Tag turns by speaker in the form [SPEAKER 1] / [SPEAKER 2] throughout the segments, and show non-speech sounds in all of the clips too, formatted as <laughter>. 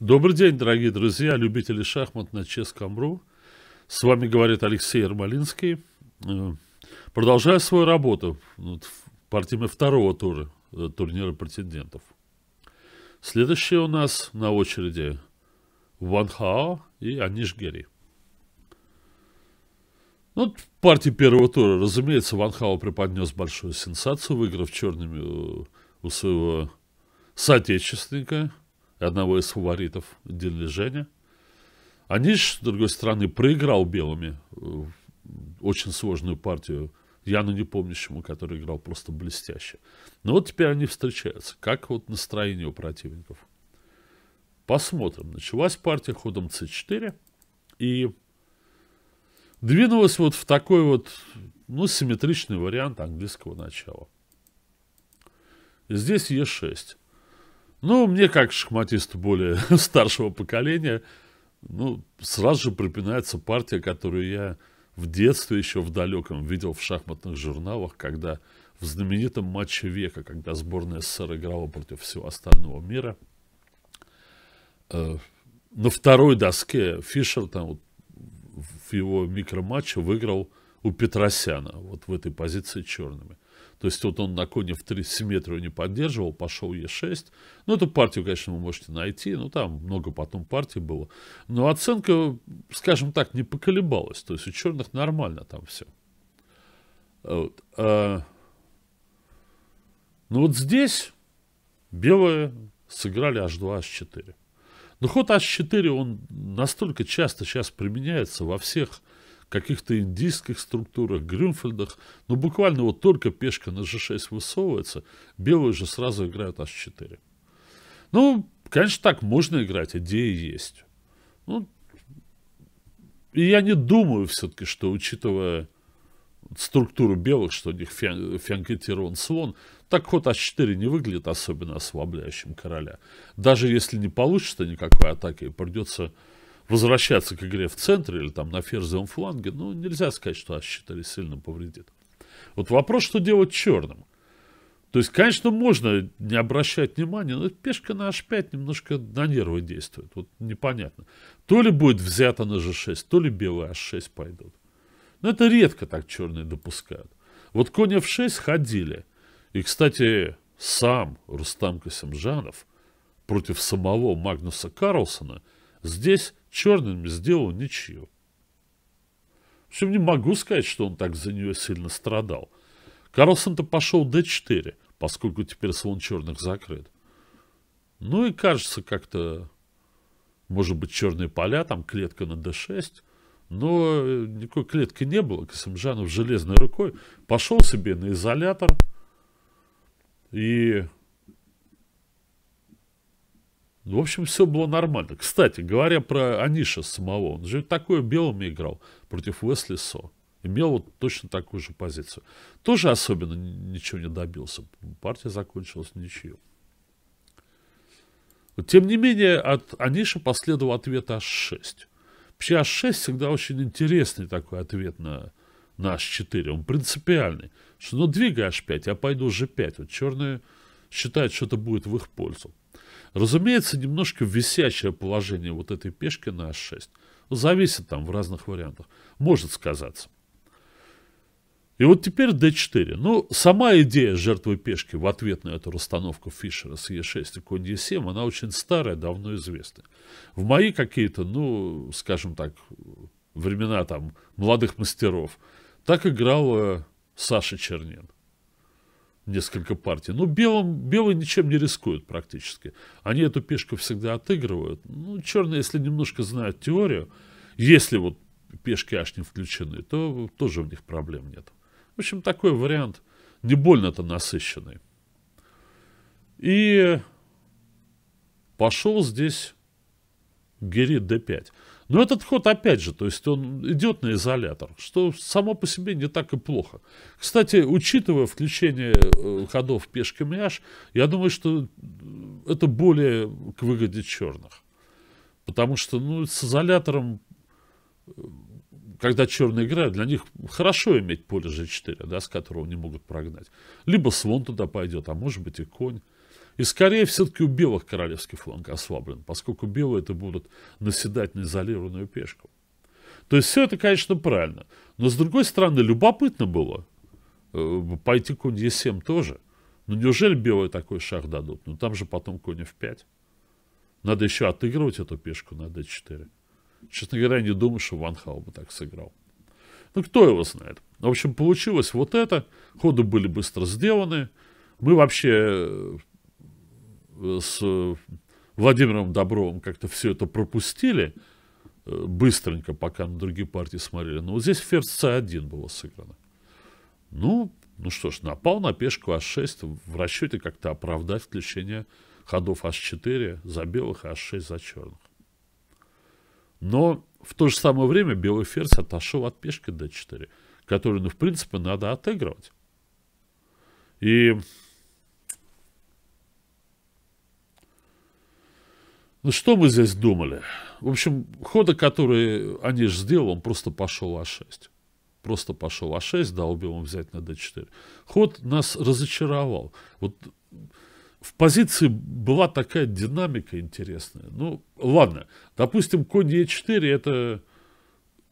[SPEAKER 1] Добрый день, дорогие друзья, любители шахмат на Ческомру. С вами говорит Алексей Ермолинский. Э, продолжаю свою работу вот, в второго тура э, турнира претендентов. Следующие у нас на очереди Ван Хао и Аниш Герри. Ну, в партии первого тура, разумеется, Ван Хао преподнес большую сенсацию, выиграв черными у своего соотечественника – одного из фаворитов Дин Женя. Аниш, с другой стороны, проиграл белыми э, очень сложную партию Яну Непомнящему, который играл просто блестяще. Но вот теперь они встречаются. Как вот настроение у противников? Посмотрим. Началась партия ходом c4. И двинулась вот в такой вот, ну, симметричный вариант английского начала. Здесь e6. Ну, мне как шахматисту более <laughs> старшего поколения, ну, сразу же припинается партия, которую я в детстве еще в далеком видел в шахматных журналах, когда в знаменитом матче века, когда сборная СССР играла против всего остального мира, э, на второй доске Фишер там вот, в его микроматче выиграл у Петросяна, вот в этой позиции черными. То есть вот он на коне в 30 метров не поддерживал, пошел Е6. Ну, эту партию, конечно, вы можете найти, но ну, там много потом партий было. Но оценка, скажем так, не поколебалась. То есть у черных нормально там все. Вот. А... Но ну, вот здесь белые сыграли h2, h4. Но ход h4, он настолько часто сейчас применяется во всех каких-то индийских структурах, Грюнфельдах, но буквально вот только пешка на g6 высовывается, белые же сразу играют h4. Ну, конечно, так можно играть, идеи есть. Ну, и я не думаю все-таки, что учитывая структуру белых, что у них фианкетирован слон, так ход h4 не выглядит особенно ослабляющим короля. Даже если не получится никакой атаки, придется возвращаться к игре в центре или там на ферзевом фланге, ну, нельзя сказать, что H4 сильно повредит. Вот вопрос, что делать черным. То есть, конечно, можно не обращать внимания, но пешка на h5 немножко на нервы действует. Вот непонятно. То ли будет взято на g6, то ли белые h6 пойдут. Но это редко так черные допускают. Вот конь f6 ходили. И, кстати, сам Рустам Касимжанов против самого Магнуса Карлсона здесь черными сделал ничью. Причем не могу сказать, что он так за нее сильно страдал. Карлсон-то пошел d4, поскольку теперь слон черных закрыт. Ну и кажется как-то, может быть, черные поля, там клетка на d6. Но э, никакой клетки не было. Касымжанов железной рукой пошел себе на изолятор. И в общем, все было нормально. Кстати, говоря про Аниша самого, он же такое белым играл против Уэсли Со. Имел вот точно такую же позицию. Тоже особенно ничего не добился. Партия закончилась ничью. Тем не менее, от Аниша последовал ответ H6. Вообще H6 всегда очень интересный такой ответ на, на H4. Он принципиальный. Что ну двигай H5, я пойду G5. Вот черные считают, что это будет в их пользу. Разумеется, немножко висячее положение вот этой пешки на h6. Ну, зависит там в разных вариантах. Может сказаться. И вот теперь d4. Ну, сама идея жертвы пешки в ответ на эту расстановку Фишера с e6 и конь e7, она очень старая, давно известная. В мои какие-то, ну, скажем так, времена там молодых мастеров, так играл Саша Чернин несколько партий. Но ну, белым, белые ничем не рискуют практически. Они эту пешку всегда отыгрывают. Ну, черные, если немножко знают теорию, если вот пешки аж не включены, то тоже у них проблем нет. В общем, такой вариант не больно-то насыщенный. И пошел здесь Гири d5. Но ну, этот ход, опять же, то есть он идет на изолятор, что само по себе не так и плохо. Кстати, учитывая включение э, ходов пешки мяш, я думаю, что э, это более к выгоде черных. Потому что ну, с изолятором, э, когда черные играют, для них хорошо иметь поле g4, да, с которого не могут прогнать. Либо свон туда пойдет, а может быть и конь. И скорее все-таки у белых королевский фланг ослаблен, поскольку белые это будут наседать на изолированную пешку. То есть все это, конечно, правильно. Но с другой стороны, любопытно было э, пойти конь Е7 тоже. Ну неужели белые такой шаг дадут? Ну там же потом конь F5. Надо еще отыгрывать эту пешку на D4. Честно говоря, я не думаю, что Ван Хау бы так сыграл. Ну кто его знает. В общем, получилось вот это. Ходы были быстро сделаны. Мы вообще э, с э, Владимиром Добровым как-то все это пропустили, э, быстренько, пока на другие партии смотрели. Но вот здесь ферзь c1 было сыграно. Ну, ну что ж, напал на пешку h6, в расчете как-то оправдать включение ходов h4 за белых и h6 за черных. Но в то же самое время белый ферзь отошел от пешки d4, которую, ну, в принципе, надо отыгрывать. И Ну, что мы здесь думали? В общем, хода, который Аниш сделал, он просто пошел А6. Просто пошел А6, да, убил он взять на d4. Ход нас разочаровал. Вот в позиции была такая динамика интересная. Ну, ладно, допустим, конь e4 это...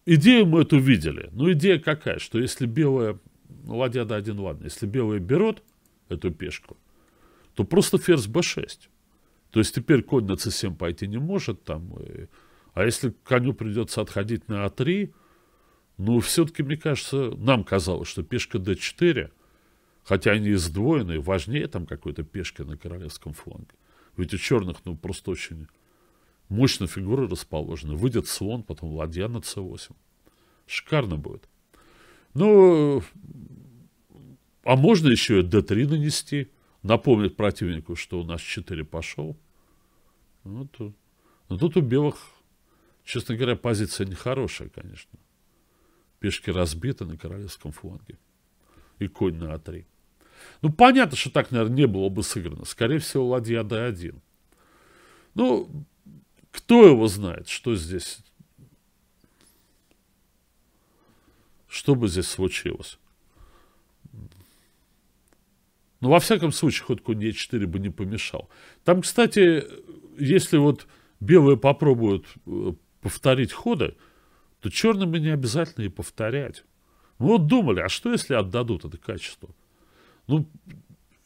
[SPEAKER 1] Идею мы эту видели. Но идея какая, что если белая... Ну, ладья d1, ладно. Если белые берут эту пешку, то просто ферзь b6. То есть теперь конь на c7 пойти не может. Там, А если коню придется отходить на a а 3 ну, все-таки, мне кажется, нам казалось, что пешка d4, хотя они сдвоены, важнее там какой-то пешки на королевском фланге. Ведь у черных, ну, просто очень мощно фигуры расположены. Выйдет слон, потом ладья на c8. Шикарно будет. Ну, а можно еще d3 нанести напомнить противнику, что у нас 4 пошел. Ну, то... Э, Но ну, тут у белых, честно говоря, позиция нехорошая, конечно. Пешки разбиты на королевском фланге. И конь на А3. Ну, понятно, что так, наверное, не было бы сыграно. Скорее всего, ладья d1. Ну, кто его знает, что здесь... Что бы здесь случилось? Ну во всяком случае, ход конь Е4 бы не помешал. Там, кстати, если вот белые попробуют э, повторить ходы, то черным и не обязательно и повторять. Мы ну, вот думали, а что если отдадут это качество? Ну,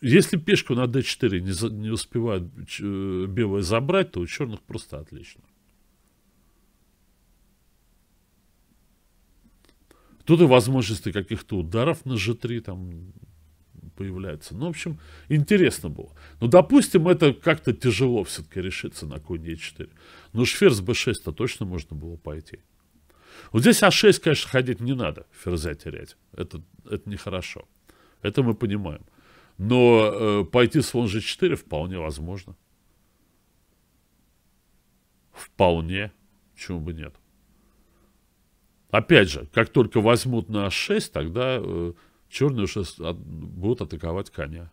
[SPEAKER 1] если пешку на d4 не, за, не успевают э, белые забрать, то у черных просто отлично. Тут и возможности каких-то ударов на g3, там, появляется, Ну, в общем, интересно было. Ну, допустим, это как-то тяжело все-таки решиться на конь Е4. Но шфер с Б6-то точно можно было пойти. Вот здесь А6, конечно, ходить не надо, ферзя терять. Это, это нехорошо. Это мы понимаем. Но э, пойти слон G4 вполне возможно. Вполне. Почему бы нет? Опять же, как только возьмут на А6, тогда э, черные уже будут атаковать коня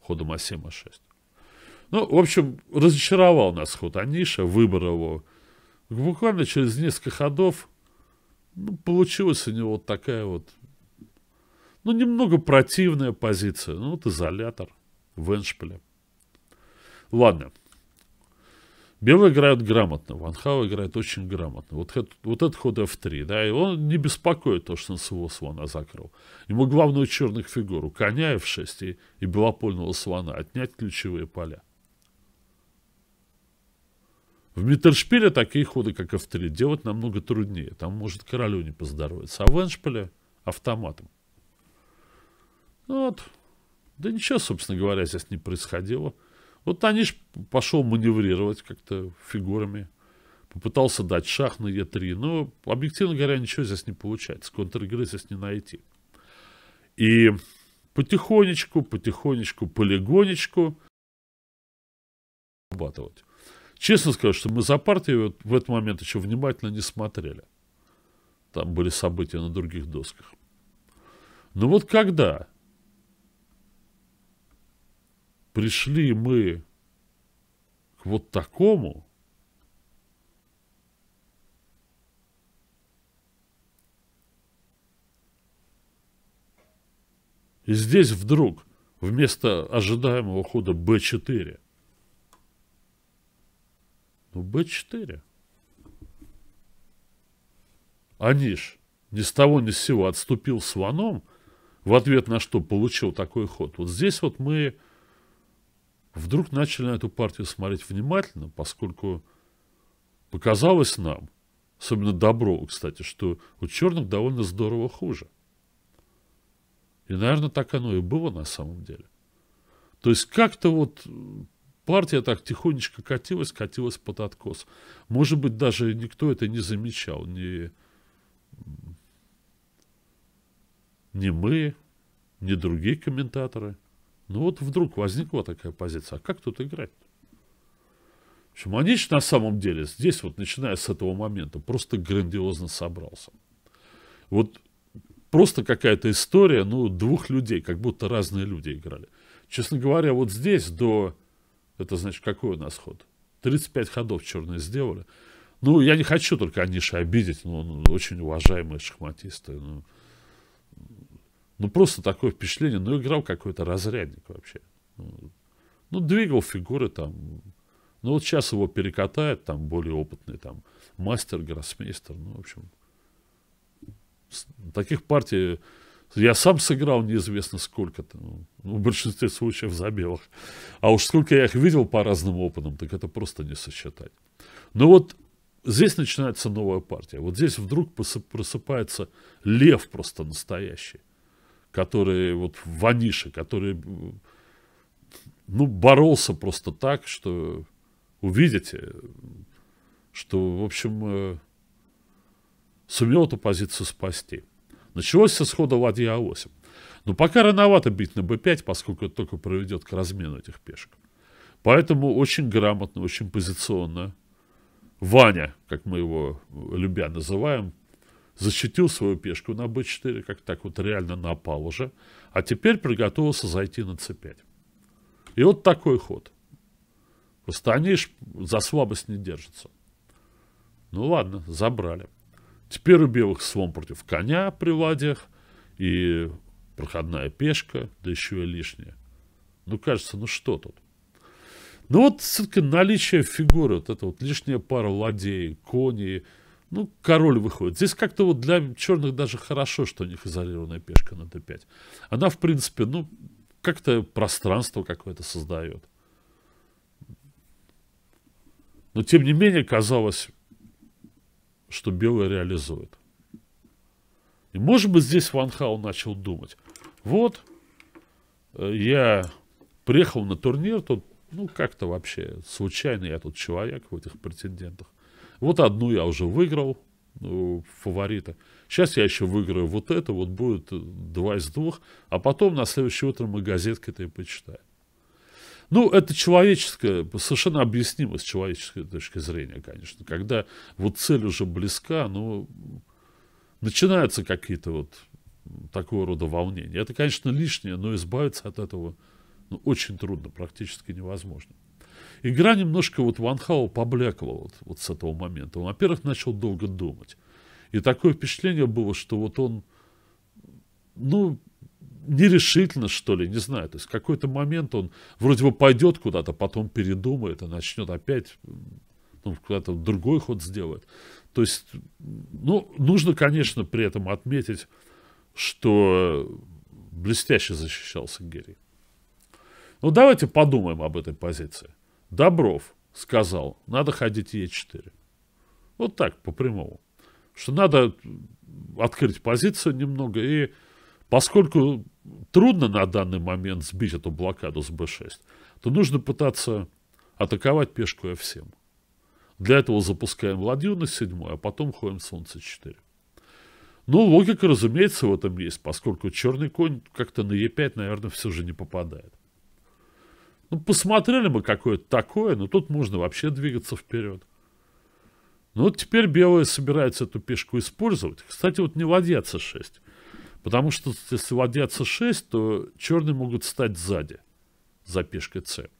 [SPEAKER 1] ходом А7-А6. Ну, в общем, разочаровал нас ход Аниша, выбор его. Буквально через несколько ходов ну, получилась у него вот такая вот, ну, немного противная позиция. Ну, вот изолятор в Эншпиле. Ладно. Белый играет грамотно, Ван Хау играет очень грамотно. Вот, это, вот этот ход f3, да, и он не беспокоит то, что он своего слона закрыл. Ему главную черных фигуру, коня f6 и, и белопольного слона, отнять ключевые поля. В Миттершпиле такие ходы, как f3, делать намного труднее. Там может королю не поздоровиться. А в Эншпиле автоматом. Ну вот. Да ничего, собственно говоря, здесь не происходило. Вот Таниш пошел маневрировать как-то фигурами. Попытался дать шах на Е3. Но, объективно говоря, ничего здесь не получается. Контр-игры здесь не найти. И потихонечку, потихонечку, полигонечку обрабатывать. Честно скажу, что мы за партией в этот момент еще внимательно не смотрели. Там были события на других досках. Но ну вот когда пришли мы к вот такому, и здесь вдруг вместо ожидаемого хода b4, ну b4, они ж ни с того ни с сего отступил слоном, в ответ на что получил такой ход. Вот здесь вот мы вдруг начали на эту партию смотреть внимательно, поскольку показалось нам, особенно добро, кстати, что у черных довольно здорово хуже. И, наверное, так оно и было на самом деле. То есть как-то вот партия так тихонечко катилась, катилась под откос. Может быть, даже никто это не замечал. Ни, ни мы, ни другие комментаторы – ну вот вдруг возникла такая позиция, а как тут играть? В общем, Анич на самом деле здесь, вот начиная с этого момента, просто грандиозно собрался. Вот просто какая-то история, ну, двух людей, как будто разные люди играли. Честно говоря, вот здесь до... Это значит, какой у нас ход? 35 ходов черные сделали. Ну, я не хочу только Аниша обидеть, но он очень уважаемый шахматист. И, ну, ну, просто такое впечатление, ну, играл какой-то разрядник вообще. Ну, двигал фигуры там. Ну, вот сейчас его перекатает, там, более опытный, там, мастер, гроссмейстер, ну, в общем. Таких партий я сам сыграл неизвестно сколько, там, ну, в большинстве случаев забелах. А уж сколько я их видел по разным опытам, так это просто не сосчитать. ну вот здесь начинается новая партия. Вот здесь вдруг просыпается лев просто настоящий которые вот Ваниша, который ну, боролся просто так, что увидите, что, в общем, э, сумел эту позицию спасти. Началось с исхода ладья А8. Но пока рановато бить на Б5, поскольку это только проведет к размену этих пешек. Поэтому очень грамотно, очень позиционно Ваня, как мы его любя называем, защитил свою пешку на b4, как так вот реально напал уже, а теперь приготовился зайти на c5. И вот такой ход. Просто они ж за слабость не держатся. Ну ладно, забрали. Теперь у белых слон против коня при ладьях и проходная пешка, да еще и лишняя. Ну, кажется, ну что тут? Ну вот все-таки наличие фигуры, вот это вот лишняя пара ладей, кони. Ну, король выходит. Здесь как-то вот для черных даже хорошо, что у них изолированная пешка на d5. Она, в принципе, ну, как-то пространство какое-то создает. Но, тем не менее, казалось, что белые реализует. И, может быть, здесь Ван Хау начал думать. Вот, э, я приехал на турнир, тут, ну, как-то вообще случайно я тут человек в этих претендентах. Вот одну я уже выиграл, э, фаворита. Сейчас я еще выиграю вот это, вот будет два из двух, а потом на следующее утро мы газетки это и почитаем. Ну, это человеческое, совершенно объяснимо с человеческой точки зрения, конечно. Когда вот цель уже близка, ну, начинаются какие-то вот такого рода волнения. Это, конечно, лишнее, но избавиться от этого ну, очень трудно, практически невозможно. Игра немножко вот Ванхау поблекла вот, вот с этого момента. Он, во-первых, начал долго думать. И такое впечатление было, что вот он, ну, нерешительно, что ли, не знаю. То есть в какой-то момент он вроде бы пойдет куда-то, потом передумает и начнет опять ну, куда-то другой ход сделать. То есть, ну, нужно, конечно, при этом отметить, что блестяще защищался Герри. Ну, давайте подумаем об этой позиции. Добров сказал, надо ходить Е4. Вот так, по прямому. Что надо открыть позицию немного, и поскольку трудно на данный момент сбить эту блокаду с b6, то нужно пытаться атаковать пешку f7. Для этого запускаем ладью на 7, а потом ходим солнце 4. Ну, логика, разумеется, в этом есть, поскольку черный конь как-то на е 5 наверное, все же не попадает. Ну, посмотрели мы какое-то такое, но тут можно вообще двигаться вперед. Ну, вот теперь белые собираются эту пешку использовать. Кстати, вот не ладья c6. Потому что если ладья c6, то черные могут стать сзади за пешкой c.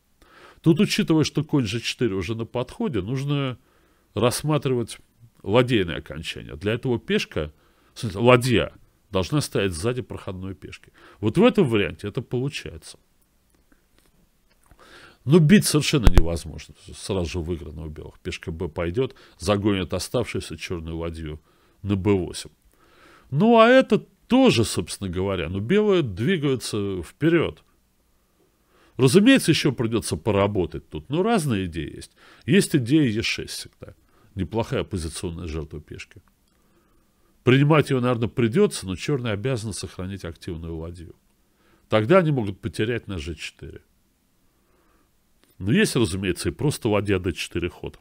[SPEAKER 1] Тут, учитывая, что конь g4 уже на подходе, нужно рассматривать ладейное окончание. Для этого пешка, ладья, должна стоять сзади проходной пешки. Вот в этом варианте это получается. Ну, бить совершенно невозможно. Сразу же выиграно у белых. Пешка Б пойдет, загонит оставшуюся черную ладью на Б8. Ну, а это тоже, собственно говоря. ну белые двигаются вперед. Разумеется, еще придется поработать тут. Но ну, разные идеи есть. Есть идея Е6 всегда. Неплохая позиционная жертва пешки. Принимать ее, наверное, придется, но черные обязаны сохранить активную ладью. Тогда они могут потерять на g4. Но ну, есть, разумеется, и просто ладья d4 ход.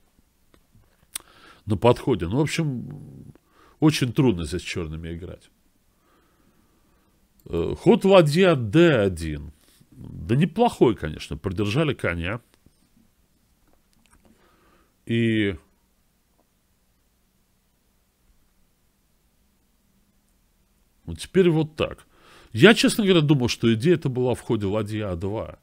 [SPEAKER 1] На подходе. Ну, в общем, очень трудно здесь черными играть. Э, ход ладья d1. Да неплохой, конечно. Продержали коня. И... Ну, теперь вот так. Я, честно говоря, думал, что идея это была в ходе ладья А2.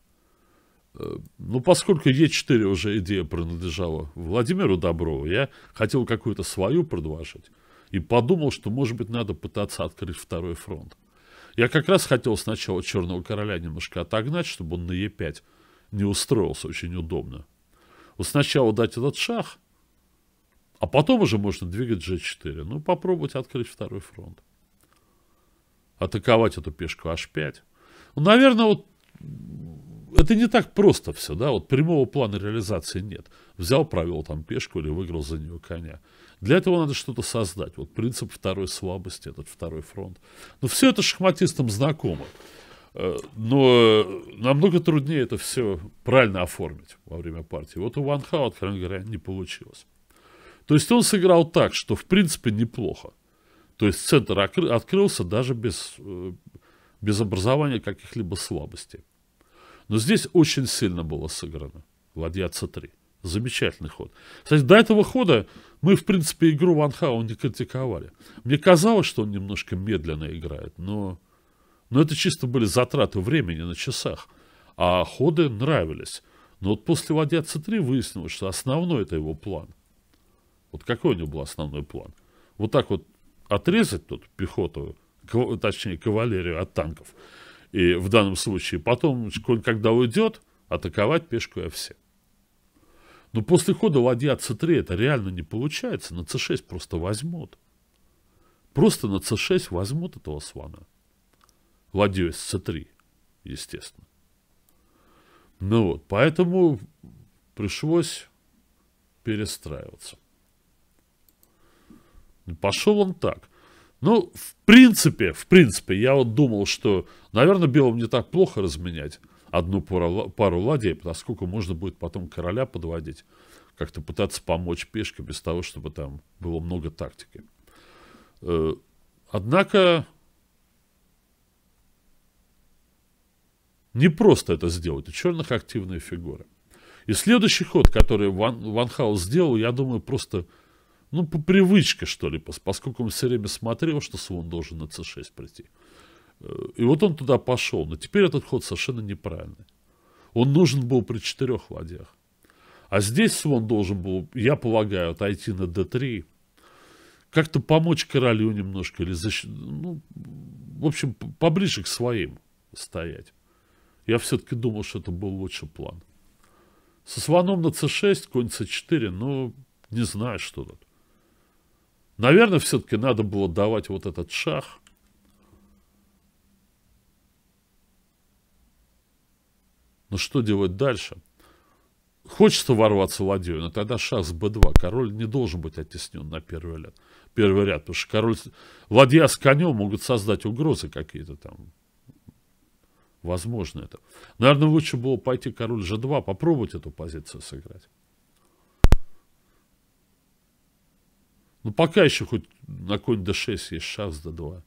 [SPEAKER 1] Э, ну, поскольку Е4 уже идея принадлежала Владимиру Доброву, я хотел какую-то свою предложить и подумал, что, может быть, надо пытаться открыть второй фронт. Я как раз хотел сначала Черного Короля немножко отогнать, чтобы он на Е5 не устроился очень удобно. Вот сначала дать этот шаг, а потом уже можно двигать G4. Ну, попробовать открыть второй фронт. Атаковать эту пешку H5. Ну, наверное, вот это не так просто все, да, вот прямого плана реализации нет. Взял, провел там пешку или выиграл за нее коня. Для этого надо что-то создать. Вот принцип второй слабости, этот второй фронт. Но ну, все это шахматистам знакомо. Э, но намного труднее это все правильно оформить во время партии. Вот у Ван Хау, откровенно говоря, не получилось. То есть он сыграл так, что в принципе неплохо. То есть центр открылся даже без, э, без образования каких-либо слабостей. Но здесь очень сильно было сыграно. Ладья c3. Замечательный ход. Кстати, до этого хода мы, в принципе, игру Ван Хау не критиковали. Мне казалось, что он немножко медленно играет, но, но это чисто были затраты времени на часах. А ходы нравились. Но вот после ладья c3 выяснилось, что основной это его план. Вот какой у него был основной план? Вот так вот отрезать тут пехоту, точнее кавалерию от танков, и в данном случае потом когда уйдет, атаковать пешку f7. Но после хода ладья c3 это реально не получается. На c6 просто возьмут. Просто на c6 возьмут этого слона. Ладью с c3, естественно. Ну вот, поэтому пришлось перестраиваться. Пошел он так. Ну, в принципе, в принципе, я вот думал, что, наверное, белым не так плохо разменять одну пару, пару ладей, поскольку можно будет потом короля подводить, как-то пытаться помочь пешке без того, чтобы там было много тактики. Э, однако не просто это сделать. У черных активные фигуры. И следующий ход, который Ван, Ван Хаус сделал, я думаю, просто ну, по привычке, что ли, поскольку он все время смотрел, что слон должен на c6 прийти. Э, и вот он туда пошел. Но теперь этот ход совершенно неправильный. Он нужен был при четырех ладьях. А здесь слон должен был, я полагаю, отойти на d3, как-то помочь королю немножко, или защит, ну, в общем, поближе к своим стоять. Я все-таки думал, что это был лучший план. Со слоном на c6, конь c4, ну, не знаю, что тут. Наверное, все-таки надо было давать вот этот шах. Но что делать дальше? Хочется ворваться в ладью, но тогда шах с b2. Король не должен быть оттеснен на первый ряд. Первый ряд, потому что король... Ладья с конем могут создать угрозы какие-то там. Возможно это. Наверное, лучше было пойти король g2, попробовать эту позицию сыграть. Ну, пока еще хоть на конь до 6 есть шанс до 2.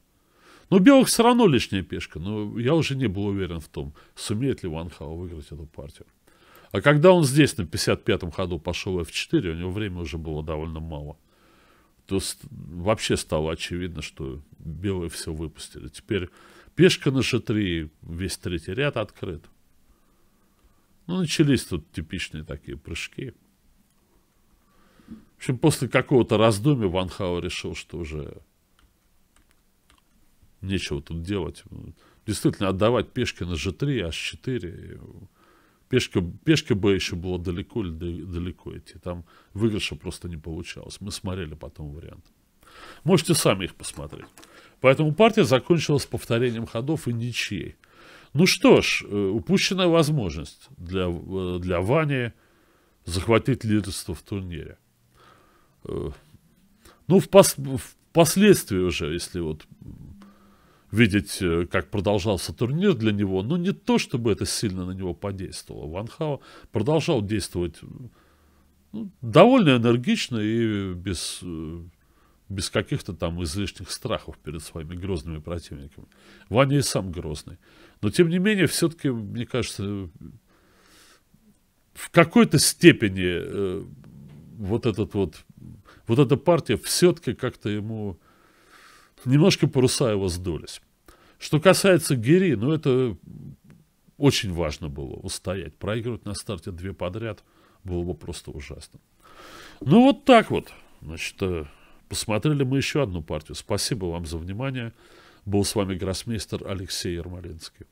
[SPEAKER 1] Но белых все равно лишняя пешка. Но я уже не был уверен в том, сумеет ли Ван Хао выиграть эту партию. А когда он здесь на 55-м ходу пошел f4, у него времени уже было довольно мало. То вообще стало очевидно, что белые все выпустили. Теперь пешка на g3, весь третий ряд открыт. Ну, начались тут типичные такие прыжки. В общем, после какого-то раздумья Ван Хау решил, что уже нечего тут делать. Действительно, отдавать пешки на G3, H4. Пешка, пешка Б еще было далеко или далеко идти. Там выигрыша просто не получалось. Мы смотрели потом вариант. Можете сами их посмотреть. Поэтому партия закончилась повторением ходов и ничьей. Ну что ж, э, упущенная возможность для, э, для Вани захватить лидерство в турнире. Э, ну, впос впоследствии уже, если вот видеть, э, как продолжался турнир для него, но ну, не то, чтобы это сильно на него подействовало. Ван Хао продолжал действовать ну, довольно энергично и без, э, без каких-то там излишних страхов перед своими грозными противниками. Ваня и сам грозный. Но, тем не менее, все-таки, мне кажется, в какой-то степени э, вот этот вот вот эта партия все-таки как-то ему немножко паруса его сдулись. Что касается Гири, ну это очень важно было устоять. Проигрывать на старте две подряд было бы просто ужасно. Ну вот так вот. Значит, э, посмотрели мы еще одну партию. Спасибо вам за внимание. Был с вами гроссмейстер Алексей Ермолинский.